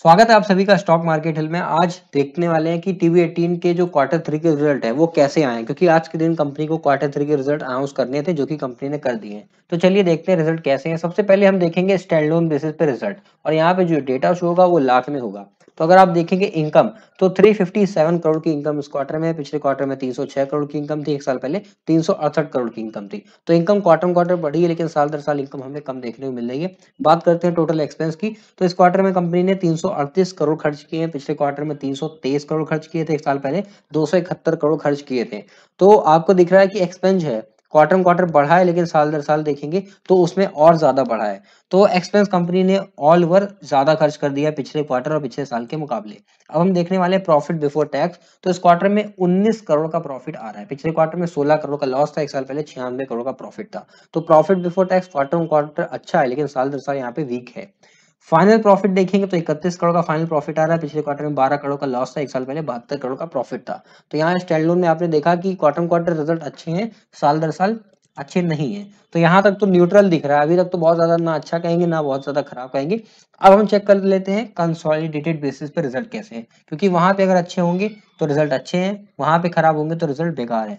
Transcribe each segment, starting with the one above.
स्वागत है आप सभी का स्टॉक मार्केट हिल में आज देखने वाले हैं कि टीवी एटीन के जो क्वार्टर थ्री के रिजल्ट है वो कैसे आए क्योंकि आज के दिन कंपनी को क्वार्टर थ्री के रिजल्ट अनाउंस करने थे जो कि कंपनी ने कर दिए हैं तो चलिए देखते हैं रिजल्ट कैसे हैं सबसे पहले हम देखेंगे स्टैंड लोन बेसिस पे रिजल्ट और यहाँ पे जो डेटा शो होगा वो लाख में होगा तो अगर आप देखेंगे इनकम तो 357 करोड़ की इनकम इस क्वार्टर में पिछले क्वार्टर में 306 करोड़ की इनकम थी एक साल पहले तीन करोड़ oh की इनकम थी तो इनकम क्वार्टर क्वार्टर बढ़ी है लेकिन साल दर साल इनकम हमें कम देखने को मिल रही है बात करते हैं टोटल एक्सपेंस की तो इस क्वार्टर में कंपनी ने तीन करोड़ oh खर्च किए हैं पिछले क्वार्टर में तीन करोड़ खर्च किए थे एक साल पहले दो करोड़ खर्च किए थे तो आपको दिख रहा है कि एक्सपेंस है क्वार्टर क्वार्टर बढ़ा है लेकिन साल दर साल देखेंगे तो उसमें और ज़्यादा बढ़ा है तो एक्सपेंस कंपनी ने ऑल ओवर ज़्यादा खर्च कर दिया पिछले क्वार्टर और पिछले साल के मुकाबले अब हम देखने वाले प्रॉफिट बिफोर टैक्स तो इस क्वार्टर में 19 करोड़ का प्रॉफिट आ रहा है पिछले क्वार्टर में 16 करोड़ का लॉस था एक साल पहले छियानवे करोड़ का प्रॉफिट था तो profit before tax quarter quarter अच्छा है लेकिन साल दर साल यहाँ पे वीक है फाइनल प्रॉफिट देखेंगे तो इकतीस करोड़ का फाइनल प्रॉफिट आ रहा है पिछले क्वार्टर में बारह करोड़ का लॉस था एक साल पहले बहत्तर करोड़ का प्रॉफिट था तो यहाँ स्टैंड लोन में आपने देखा कि क्वार्टर क्वार्टर रिजल्ट अच्छे हैं साल दर साल अच्छे नहीं है तो यहाँ तक तो न्यूट्रल दिख रहा है अभी तक तो बहुत ज्यादा ना अच्छा कहेंगे ना बहुत ज्यादा खराब कहेंगे अब हम चेक कर लेते हैं कंसोलिडेटेड बेसिस पे रिजल्ट कैसे है क्योंकि वहां पे अगर अच्छे होंगे तो रिजल्ट अच्छे हैं वहां पे खराब होंगे तो रिजल्ट बेकार है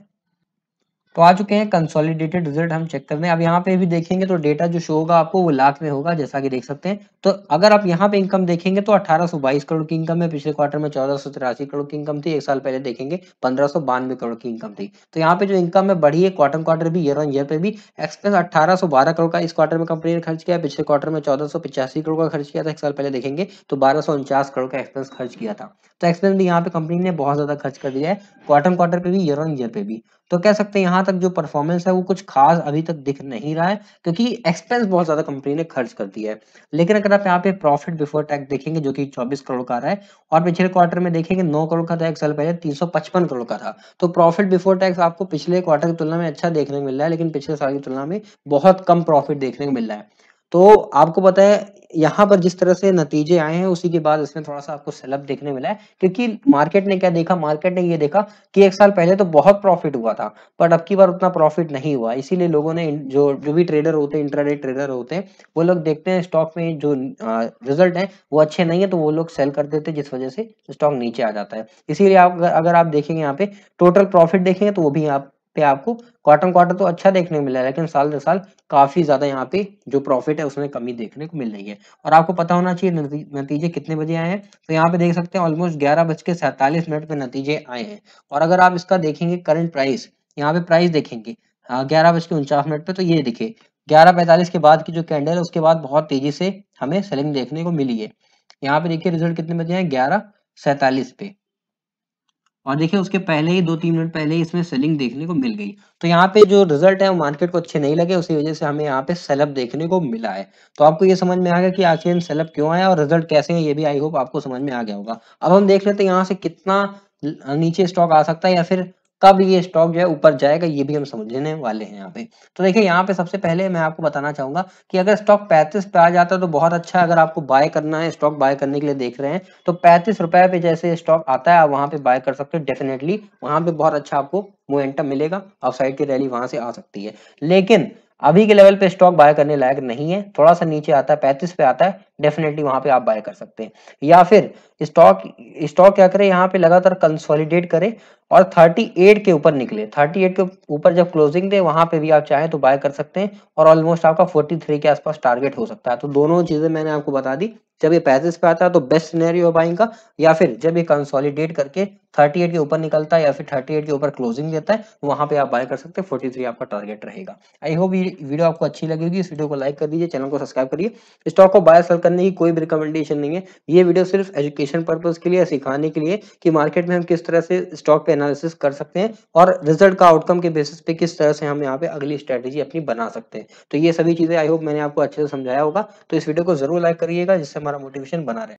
तो आ चुके हैं कंसोलिडेटेड रिजल्ट हम चेक करने अब यहाँ पे भी देखेंगे तो डेटा जो शो होगा आपको वो लाख में होगा जैसा कि देख सकते हैं तो अगर आप यहाँ पे इनकम देखेंगे तो 1822 करोड़ की इनकम है पिछले क्वार्टर में चौदह करोड़ की इनकम थी एक साल पहले देखेंगे पंद्रह करोड़ की इनकम थी तो यहाँ पे जो इनकम है बढ़ी है क्वार्टर क्वार्टर भी ईयर ऑन ईयर पे भी एक्सपेंस अठारह करोड़ का इस क्वार्टर में कंपनी ने खर्च किया पिछले क्वार्टर में चौदह करोड़ का खर्च किया था एक साल पहले देखेंगे तो बारह करोड़ का एक्सपेंस खर्च किया था तो एक्सपेंस भी यहाँ पे कंपनी ने बहुत ज्यादा खर्च कर दिया है क्वार्टर क्वार्टर पे भी ईयर ऑन ईयर पे भी तो कह सकते हैं यहाँ तक जो परफॉर्मेंस है वो कुछ खास अभी तक दिख नहीं रहा है क्योंकि एक्सपेंस बहुत ज्यादा कंपनी ने खर्च कर दिया है लेकिन अगर आप यहाँ पे प्रॉफिट बिफोर टैक्स देखेंगे जो कि 24 करोड़ का रहा है और पिछले क्वार्टर में देखेंगे 9 करोड़ का था एक साल पहले 355 करोड़ का था तो प्रॉफिट बिफोर टैक्स आपको पिछले क्वार्टर की तुलना में अच्छा देखने को मिल रहा है लेकिन पिछले साल की तुलना में बहुत कम प्रॉफिट देखने को मिल रहा है तो आपको पता है यहाँ पर जिस तरह से नतीजे आए हैं उसी के बाद इसमें थोड़ा सा आपको सेलअप देखने मिला है क्योंकि मार्केट ने क्या देखा मार्केट ने ये देखा कि एक साल पहले तो बहुत प्रॉफिट हुआ था बट अब की बार उतना प्रॉफिट नहीं हुआ इसीलिए लोगों ने जो जो भी ट्रेडर होते हैं इंट्राडे ट्रेडर होते हैं वो लोग देखते हैं स्टॉक में जो रिजल्ट है वो अच्छे नहीं है तो वो लोग सेल कर देते जिस वजह से स्टॉक नीचे आ जाता है इसीलिए आप अगर आप देखेंगे यहाँ पे टोटल प्रॉफिट देखेंगे तो वो भी आप पे आपको क्वार्टर क्वार्टर तो अच्छा देखने को मिला है लेकिन साल दर साल काफी ज्यादा यहाँ पे जो प्रॉफिट है उसमें कमी देखने को मिल रही है और आपको पता होना चाहिए नतीजे कितने बजे आए हैं तो यहाँ पे देख सकते हैं ऑलमोस्ट ग्यारह बज के सैतालीस मिनट पे नतीजे आए हैं और अगर आप इसका देखेंगे करंट प्राइस यहाँ पे प्राइस देखेंगे हाँ, ग्यारह बज के उनचास मिनट पे तो ये दिखे ग्यारह पैंतालीस के बाद की जो कैंडल है उसके बाद बहुत तेजी से हमें सेलिंग देखने को मिली है यहाँ पे देखिए रिजल्ट कितने बजे हैं ग्यारह सैतालीस पे और देखिए उसके पहले ही दो तीन मिनट पहले ही इसमें सेलिंग देखने को मिल गई तो यहाँ पे जो रिजल्ट है वो मार्केट को अच्छे नहीं लगे उसी वजह से हमें यहाँ पे सेलअप देखने को मिला है तो आपको ये समझ में आ गया कि आखिर सेलअप क्यों आया और रिजल्ट कैसे है ये भी आई होप आपको समझ में आ गया होगा अब हम देख लेते हैं यहाँ से कितना नीचे स्टॉक आ सकता है या फिर कब ये स्टॉक जो है ऊपर जाएगा ये भी हम समझने वाले हैं यहाँ पे तो देखिए यहाँ पे सबसे पहले मैं आपको बताना चाहूंगा कि अगर स्टॉक पैंतीस पे आ जाता है तो बहुत अच्छा अगर आपको बाय करना है स्टॉक बाय करने के लिए देख रहे हैं तो पैंतीस रुपए पे जैसे स्टॉक आता है आप वहां पे बाय कर सकते हो डेफिनेटली वहां पर बहुत अच्छा आपको मोमेंटम मिलेगा अपसाइड की रैली वहां से आ सकती है लेकिन अभी के लेवल पे स्टॉक बाय करने लायक नहीं है थोड़ा सा नीचे आता है पैंतीस पे आता है डेफिनेटली वहां पे आप बाय कर सकते हैं या फिर स्टॉक स्टॉक क्या करे यहाँ पे लगातार कंसोलिडेट करे और 38 के ऊपर निकले 38 के ऊपर जब क्लोजिंग दे वहां पे भी आप चाहें तो बाय कर सकते हैं और ऑलमोस्ट आपका 43 के आसपास टारगेट हो सकता है तो दोनों चीजें मैंने आपको बता दी जब ये पैसेज पे आता है तो बेस्ट सिनेरियो बाइंग का या फिर जब ये कंसोलिडेट करके 38 के ऊपर निकलता है या फिर 38 के ऊपर क्लोजिंग देता है तो वहां पे आप बाय कर सकते हैं 43 आपका टारगेट रहेगा आई होप ये वीडियो आपको अच्छी लगेगी इस वीडियो को लाइक कर दीजिए चैनल को सब्सक्राइब करिए स्टॉक को बाय सेल करने की कोई भी रिकमेंडेशन नहीं है ये वीडियो सिर्फ एजुकेशन पर्पज के लिए सिखाने के लिए कि मार्केट में हम किस तरह से स्टॉक पे एनालिसिस कर सकते हैं और रिजल्ट का आउटकम के बेसिस पे किस तरह से हम यहाँ पे अगली स्ट्रेटेजी अपनी बना सकते हैं तो ये सभी चीजें आई होप मैंने आपको अच्छे से समझाया होगा तो इस वीडियो को जरूर लाइक करिएगा जिससे हमारा मोटिवेशन बना रहे